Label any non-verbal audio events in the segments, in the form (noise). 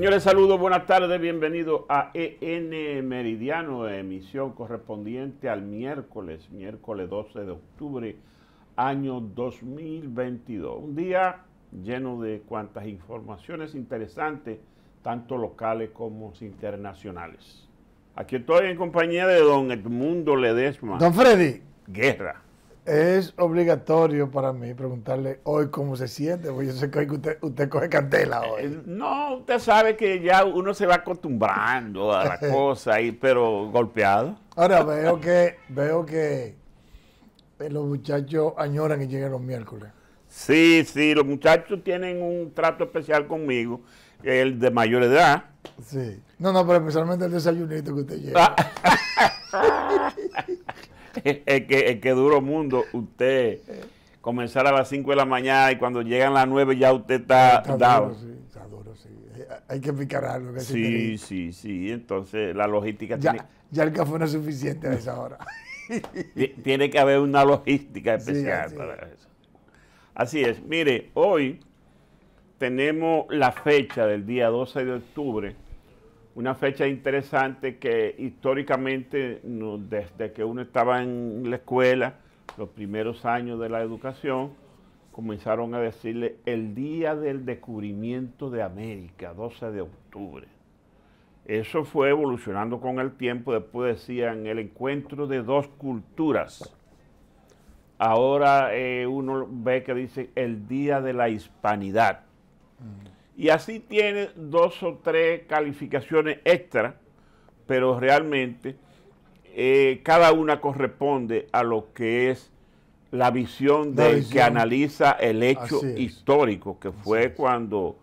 Señores, saludos, buenas tardes, bienvenidos a EN Meridiano, emisión correspondiente al miércoles, miércoles 12 de octubre, año 2022. Un día lleno de cuantas informaciones interesantes, tanto locales como internacionales. Aquí estoy en compañía de don Edmundo Ledesma. Don Freddy. Guerra. Es obligatorio para mí preguntarle hoy cómo se siente, porque yo sé que usted, coge candela eh, hoy. no, usted sabe que ya uno se va acostumbrando a la (laughs) cosa, y, pero golpeado. Ahora veo que, veo que eh, los muchachos añoran que lleguen los miércoles. Sí, sí, los muchachos tienen un trato especial conmigo, el de mayor edad. Sí. No, no, pero especialmente el desayunito que usted lleva. Ah. (laughs) Es (laughs) que, duro mundo, usted comenzar a las 5 de la mañana y cuando llegan las 9 ya usted está, dado. Ah, sí, está duro, sí. Hay que picar algo. sí, sí, sí. Entonces la logística ya, Ya el café no es suficiente a esa hora. tiene que haber una logística especial para eso. Así es. Mire, hoy tenemos la fecha del día 12 de octubre una fecha interesante que históricamente, desde que uno estaba en la escuela, los primeros años de la educación, comenzaron a decirle el Día del Descubrimiento de América, 12 de octubre. Eso fue evolucionando con el tiempo, después decían el encuentro de dos culturas. Ahora eh, uno ve que dice el Día de la Hispanidad. Mm. Y así tiene dos o tres calificaciones extra, pero realmente eh, cada una corresponde a lo que es la visión del que analiza el hecho histórico, que fue cuando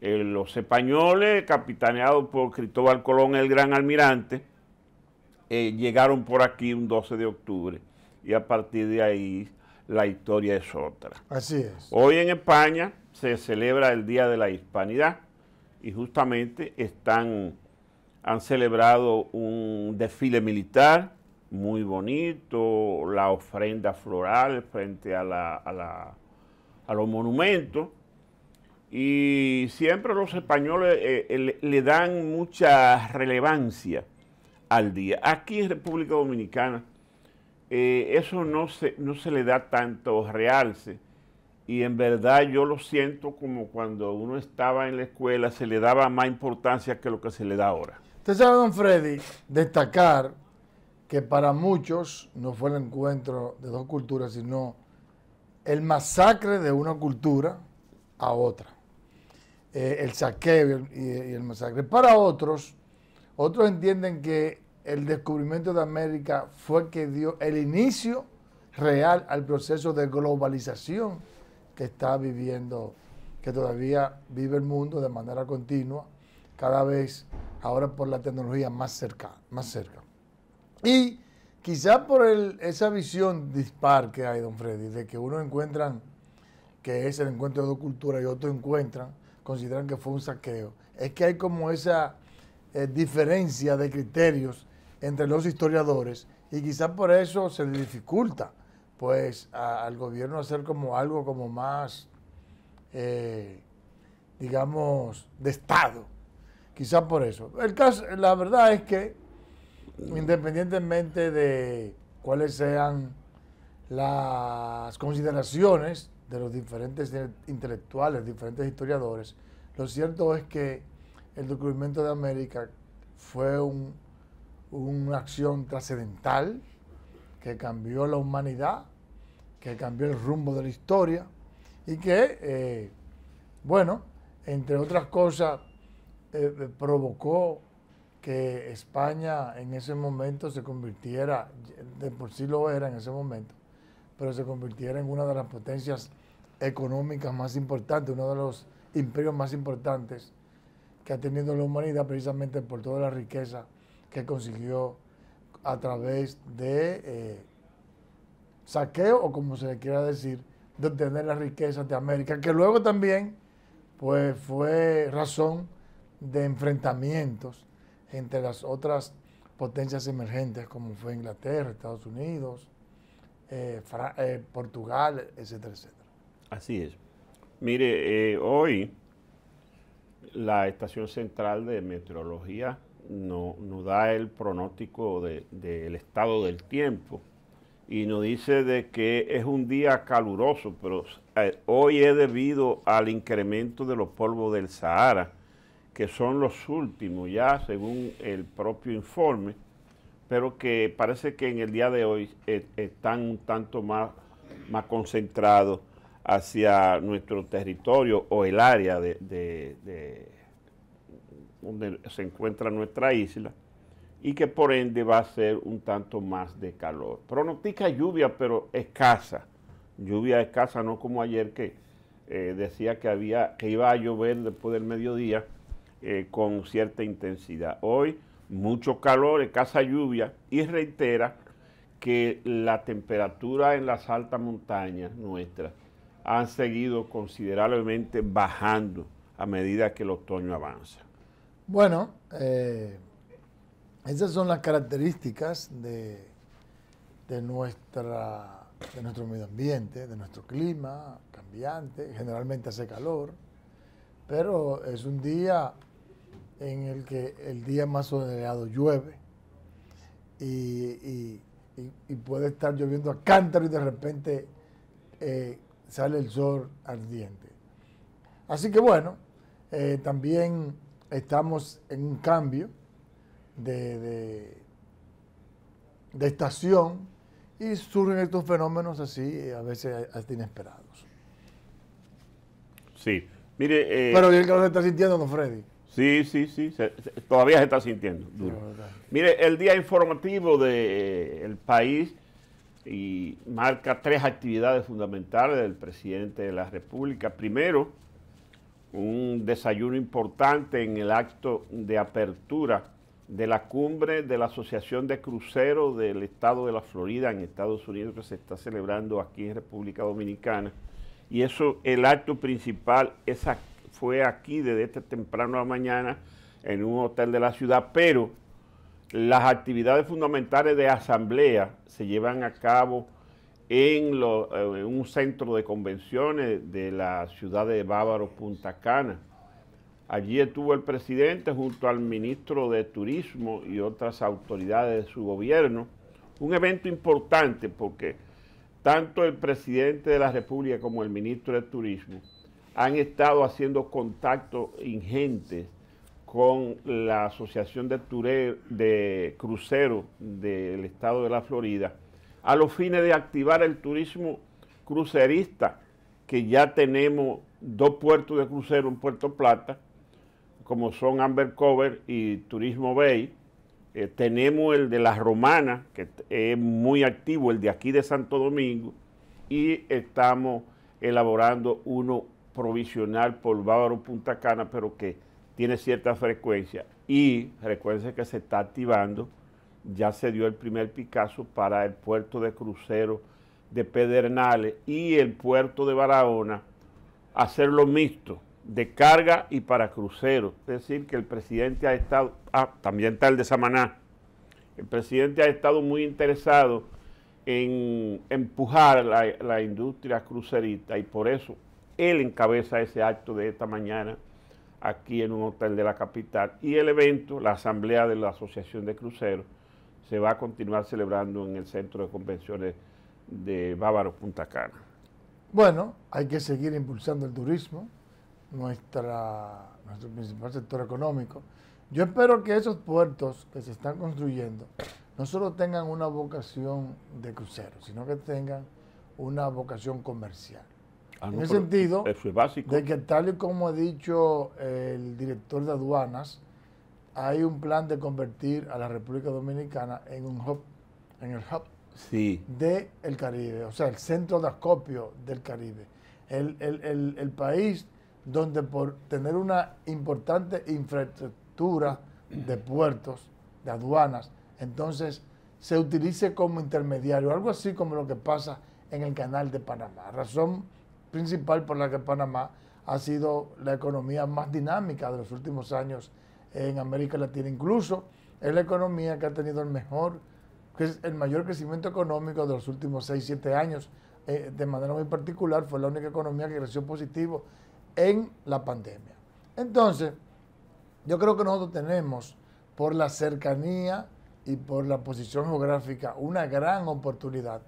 eh, los españoles, capitaneados por Cristóbal Colón, el gran almirante, eh, llegaron por aquí un 12 de octubre y a partir de ahí la historia es otra. Así es. Hoy en España se celebra el Día de la Hispanidad y justamente están, han celebrado un desfile militar muy bonito, la ofrenda floral frente a, a, los monumentos. Y siempre los españoles eh, eh, le dan mucha relevancia al día. Aquí en República Dominicana eh, eso no se, no se le da tanto realce. Y en verdad yo lo siento como cuando uno estaba en la escuela, se le daba más importancia que lo que se le da ahora. Usted sabe, don Freddy, destacar que para muchos no fue el encuentro de dos culturas, sino el masacre de una cultura a otra. Eh, el saqueo y el masacre. Para otros, otros entienden que el descubrimiento de América fue que dio el inicio real al proceso de globalización que está viviendo, que todavía vive el mundo de manera continua, cada vez ahora por la tecnología más cerca. Más cerca. Y quizás por esa visión dispar que hay, don Freddy, de que uno encuentra que es el encuentro de dos culturas y otro encuentran, consideran que fue un saqueo. Es que hay como esa eh, diferencia de criterios entre los historiadores y quizás por eso se le dificulta pues al gobierno hacer como algo como más, eh, digamos, de Estado. Quizás por eso. El caso, la verdad es que independientemente de cuáles sean las consideraciones de los diferentes intelectuales, diferentes historiadores, lo cierto es que el documento de América fue un una acción trascendental que cambió la humanidad, que cambió el rumbo de la historia y que, eh, bueno, entre otras cosas, eh, eh, provocó que España en ese momento se convirtiera, de por sí lo era en ese momento, pero se convirtiera en una de las potencias económicas más importantes, uno de los imperios más importantes que ha tenido la humanidad precisamente por toda la riqueza que consiguió a través de eh, saqueo o como se le quiera decir, de obtener las riquezas de América, que luego también pues, fue razón de enfrentamientos entre las otras potencias emergentes como fue Inglaterra, Estados Unidos, eh, eh, Portugal, etcétera, etcétera. Así es. Mire, hoy la Estación Central de Meteorología no, da el pronóstico del de, estado del tiempo y nos dice de que es un día caluroso, pero eh, hoy es debido al incremento de los polvos del Sahara, que son los últimos ya según el propio informe, pero que parece que en el día de hoy eh, están un tanto más, más concentrados hacia nuestro territorio o el área de donde se encuentra nuestra isla, y que por ende va a ser un tanto más de calor. Pronostica lluvia, pero escasa. Lluvia escasa, no como ayer que eh, decía que, había, que iba a llover después del mediodía eh, con cierta intensidad. Hoy mucho calor, escasa lluvia y reitera que la temperatura en las altas montañas nuestras han seguido considerablemente bajando a medida que el otoño avanza. Bueno, eh, esas son las características de, nuestra, de nuestro medio ambiente, de nuestro clima cambiante, generalmente hace calor, pero es un día en el que el día más soleado llueve y, puede estar lloviendo a cántaro y de repente eh, sale el sol ardiente. Así que bueno, eh, también estamos en un cambio de, de, estación y surgen estos fenómenos así, a veces hasta inesperados. Sí, mire... Eh, Pero bien que lo está sintiendo, no Freddy. Sí, sí, sí, todavía se está sintiendo. mire, el día informativo del de, eh, país y marca tres actividades fundamentales del presidente de la República. Primero, un desayuno importante en el acto de apertura de la cumbre de la Asociación de Cruceros del Estado de la Florida en Estados Unidos que se está celebrando aquí en República Dominicana. Y eso, el acto principal fue aquí desde este temprano a la mañana en un hotel de la ciudad, pero las actividades fundamentales de asamblea se llevan a cabo en eh, un centro de convenciones de la ciudad de Bávaro, Punta Cana Allí estuvo el presidente junto al ministro de Turismo y otras autoridades de su gobierno. Un evento importante porque tanto el presidente de la República como el ministro de Turismo han estado haciendo contactos ingentes con la Asociación de, de Cruceros del Estado de la Florida a los fines de activar el turismo crucerista, que ya tenemos dos puertos de crucero en Puerto Plata como son Amber Cover y Turismo Bay. Eh, tenemos el de Las Romanas, que es muy activo, el de aquí de Santo Domingo, y estamos elaborando uno provisional por Bávaro Punta Cana, pero que tiene cierta frecuencia. Y recuerden que se está activando, ya se dio el primer Picasso para el puerto de crucero de Pedernales y el puerto de Barahona, hacerlo mixto, de carga y para cruceros. Es decir, que el presidente ha estado, ah, también está el de Samaná, el presidente ha estado muy interesado en empujar la, industria crucerista y por eso él encabeza ese acto de esta mañana aquí en un hotel de la capital y el evento, la asamblea de la Asociación de Cruceros, se va a continuar celebrando en el Centro de Convenciones de Bávaro Punta Cana. Bueno, hay que seguir impulsando el turismo, nuestra, nuestro principal sector económico. Yo espero que esos puertos que se están construyendo no solo tengan una vocación de crucero, sino que tengan una vocación comercial. Ah, en el sentido de que tal y como ha dicho el director de aduanas, hay un plan de convertir a la República Dominicana en un hub, en el hub sí. del Caribe, o sea, el centro de acopio del Caribe. el, el, el país donde por tener una importante infraestructura de puertos, de aduanas, entonces se utilice como intermediario, algo así como lo que pasa en el canal de Panamá. Razón principal por la que Panamá ha sido la economía más dinámica de los últimos años en América Latina. Incluso es la economía que ha tenido el mejor, el mayor crecimiento económico de los últimos 6, 7 años. Eh, de manera muy particular, fue la única economía que creció positivo en la pandemia. Entonces, yo creo que nosotros tenemos, por la cercanía y por la posición geográfica, una gran oportunidad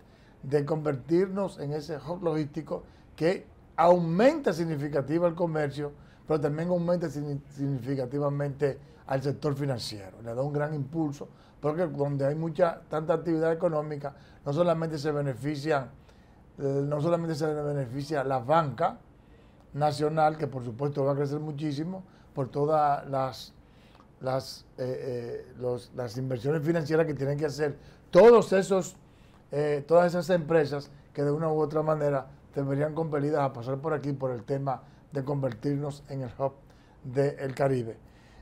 de convertirnos en ese hub logístico que aumenta significativamente el comercio, pero también aumenta significativamente al sector financiero. Le da un gran impulso, porque donde hay mucha, tanta actividad económica, no solamente se benefician, eh, no solamente se beneficia la banca, nacional, que por supuesto va a crecer muchísimo por todas las, las, eh, eh, las inversiones financieras que tienen que hacer todos esos, eh, todas esas empresas que de una u otra manera deberían compelidas a pasar por aquí por el tema de convertirnos en el hub del Caribe.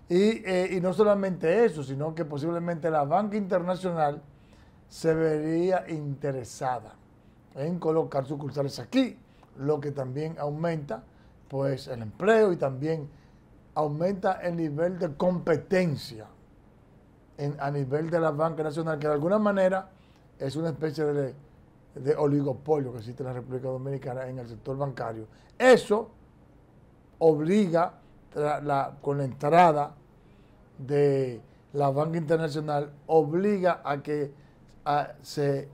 Y, y no solamente eso, sino que posiblemente la banca internacional se vería interesada en colocar sucursales aquí, lo que también aumenta pues el empleo y también aumenta el nivel de competencia en, a nivel de la banca nacional, que de alguna manera es una especie de, oligopolio que existe en la República Dominicana en el sector bancario. Eso obliga con la entrada de la banca internacional, obliga a que se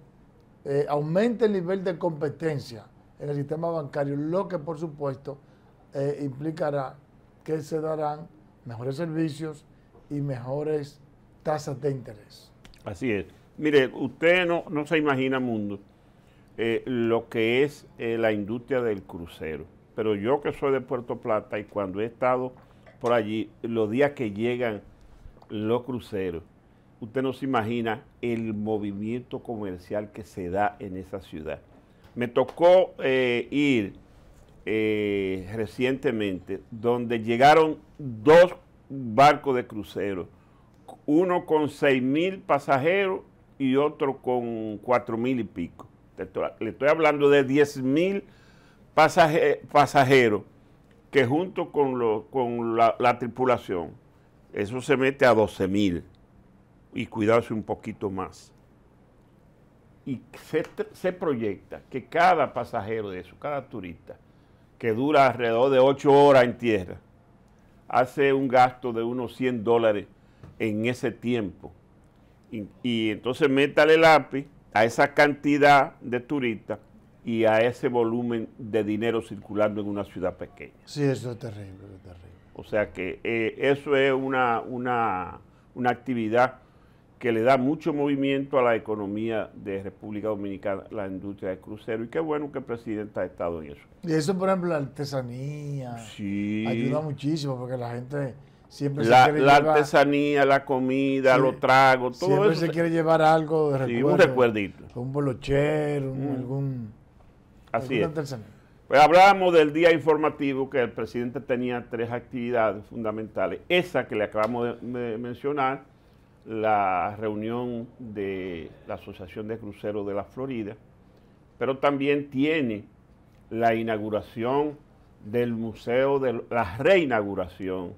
eh, aumente el nivel de competencia en el sistema bancario, lo que por supuesto eh, implicará que se darán mejores servicios y mejores tasas de interés. Así es. Mire, usted no, no se imagina, mundo, eh, lo que es eh, la industria del crucero. Pero yo que soy de Puerto Plata y cuando he estado por allí, los días que llegan los cruceros, usted no se imagina el movimiento comercial que se da en esa ciudad. Me tocó ir eh, recientemente donde llegaron dos barcos de crucero, uno con seis mil pasajeros y otro con cuatro mil y pico. le estoy hablando de 10 mil pasajeros que junto con, lo, con la, tripulación, eso se mete a 12 mil y cuidarse un poquito más. Y se proyecta que cada pasajero de eso, cada turista, que dura alrededor de ocho horas en tierra, hace un gasto de unos 100 dólares en ese tiempo. Y, entonces métale el lápiz a esa cantidad de turistas y a ese volumen de dinero circulando en una ciudad pequeña. Sí, eso es terrible, terrible. O sea que eh, eso es una, una actividad que le da mucho movimiento a la economía de República Dominicana, la industria de crucero, y qué bueno que el presidente ha estado en eso. Y eso, por ejemplo, la artesanía, sí. ayuda muchísimo porque la gente siempre la, se quiere La artesanía, la comida, los tragos, todo siempre eso. Siempre se quiere llevar algo de recuerdo. Sí, un recuerdito. Un bolochero, mm. algún... Así es. Artesanía. Pues hablamos del día informativo que el presidente tenía tres actividades fundamentales. Esa que le acabamos de mencionar, la reunión de la Asociación de Cruceros de la Florida, pero también tiene la inauguración del Museo, de la reinauguración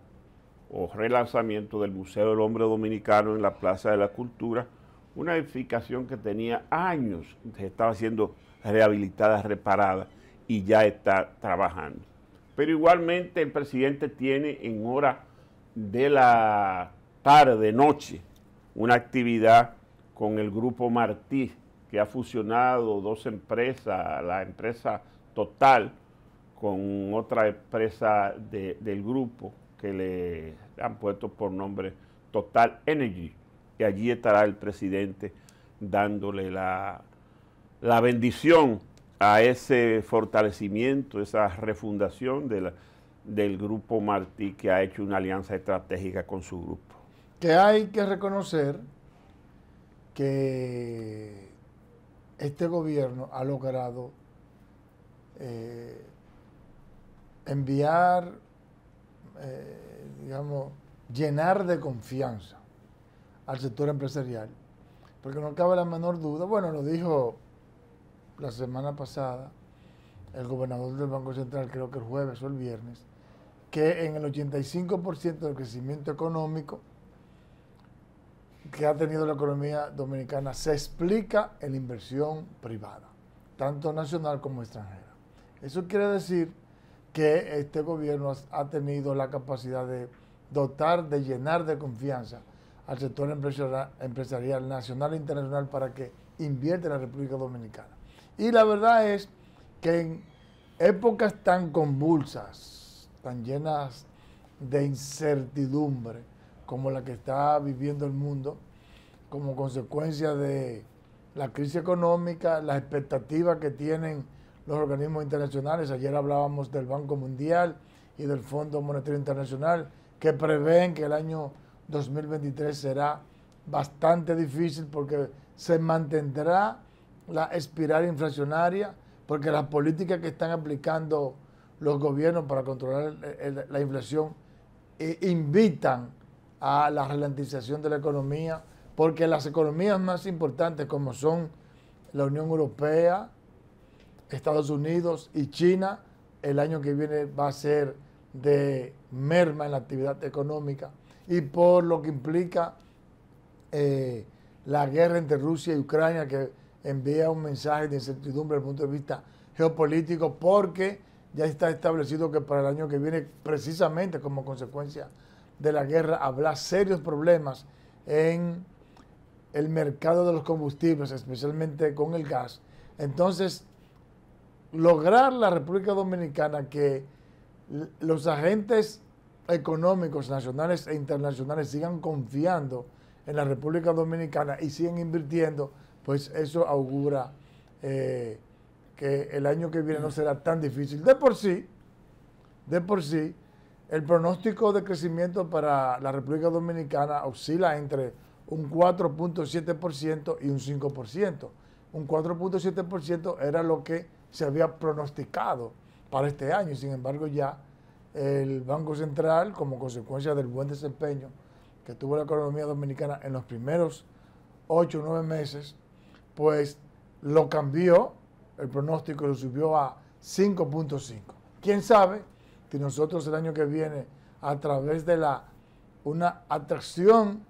o relanzamiento del Museo del Hombre Dominicano en la Plaza de la Cultura, una edificación que tenía años, estaba siendo rehabilitada, reparada y ya está trabajando. Pero igualmente el presidente tiene en hora de la tarde, noche, una actividad con el grupo Martí, que ha fusionado dos empresas, la empresa Total con otra empresa del grupo que le han puesto por nombre Total Energy, y allí estará el presidente dándole la, la bendición a ese fortalecimiento, esa refundación del grupo Martí que ha hecho una alianza estratégica con su grupo que hay que reconocer que este gobierno ha logrado eh, enviar, eh, digamos, llenar de confianza al sector empresarial, porque no cabe la menor duda, bueno, lo dijo la semana pasada el gobernador del Banco Central, creo que el jueves o el viernes, que en el 85% del crecimiento económico que ha tenido la economía dominicana se explica en la inversión privada, tanto nacional como extranjera. Eso quiere decir que este gobierno ha tenido la capacidad de dotar, de llenar de confianza al sector empresarial nacional e internacional para que invierte en la República Dominicana. Y la verdad es que en épocas tan convulsas, tan llenas de incertidumbre, como la que está viviendo el mundo, como consecuencia de la crisis económica, las expectativas que tienen los organismos internacionales. Ayer hablábamos del Banco Mundial y del Fondo Monetario Internacional que prevén que el año 2023 será bastante difícil porque se mantendrá la espiral inflacionaria, porque las políticas que están aplicando los gobiernos para controlar la inflación eh, invitan a la ralentización de la economía, porque las economías más importantes como son la Unión Europea, Estados Unidos y China, el año que viene va a ser de merma en la actividad económica y por lo que implica eh, la guerra entre Rusia y Ucrania que envía un mensaje de incertidumbre desde el punto de vista geopolítico porque ya está establecido que para el año que viene, precisamente como consecuencia de la guerra habrá serios problemas en el mercado de los combustibles, especialmente con el gas. Entonces, lograr la República Dominicana que los agentes económicos nacionales e internacionales sigan confiando en la República Dominicana y sigan invirtiendo, pues eso augura eh, que el año que viene no será tan difícil. De por sí, de por sí, el pronóstico de crecimiento para la República Dominicana oscila entre un 4.7% y un 5%. Un 4.7% era lo que se había pronosticado para este año sin embargo ya el Banco Central, como consecuencia del buen desempeño que tuvo la economía dominicana en los primeros 8 o 9 meses, pues lo cambió el pronóstico lo subió a 5.5. ¿Quién sabe? Si nosotros el año que viene, a través de la, una atracción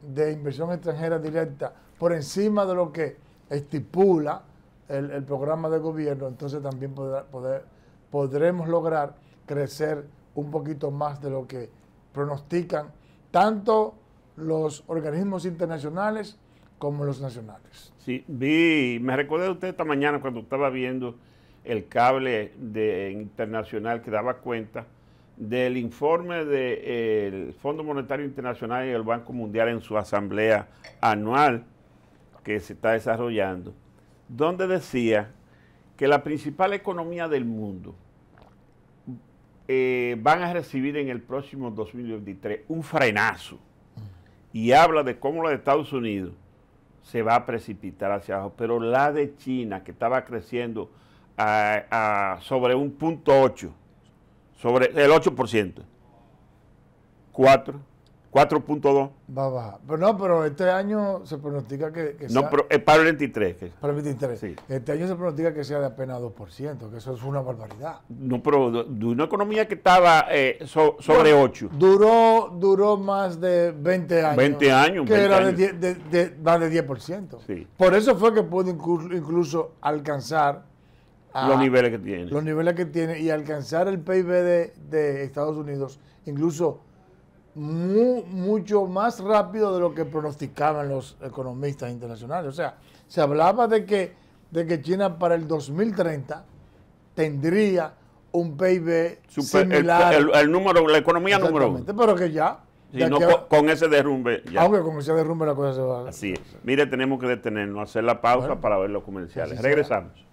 de inversión extranjera directa por encima de lo que estipula el, programa de gobierno, entonces también podrá, poder, podremos lograr crecer un poquito más de lo que pronostican tanto los organismos internacionales como los nacionales. Sí, vi, me recuerda usted esta mañana cuando estaba viendo el cable de, internacional que daba cuenta del informe del de, Fondo Monetario Internacional y el Banco Mundial en su asamblea anual que se está desarrollando, donde decía que la principal economía del mundo eh, van a recibir en el próximo 2023 un frenazo y habla de cómo la de Estados Unidos se va a precipitar hacia abajo, pero la de China, que estaba creciendo a, sobre 1.8 sobre el 8%. 4, 4.2. Va, va. Pero no, pero este año se pronostica que, para el 23. Este año se pronostica que sea de apenas 2%, que eso es una barbaridad. No, pero de una economía que estaba eh, sobre 8. Duró duró más de 20 años. 20 años. Que era De, 10%. Por eso fue que pudo incluso alcanzar los ah. niveles que tiene. Los niveles que tiene y alcanzar el PIB de, Estados Unidos, incluso mucho más rápido de lo que pronosticaban los economistas internacionales. O sea, se hablaba de que, de que China para el 2030 tendría un PIB similar. El, número, la economía número uno. Pero que ya. con, ese derrumbe. Ya. Aunque con ese derrumbe la cosa se va. Así Mire, tenemos que detenernos, hacer la pausa para ver los comerciales. Regresamos.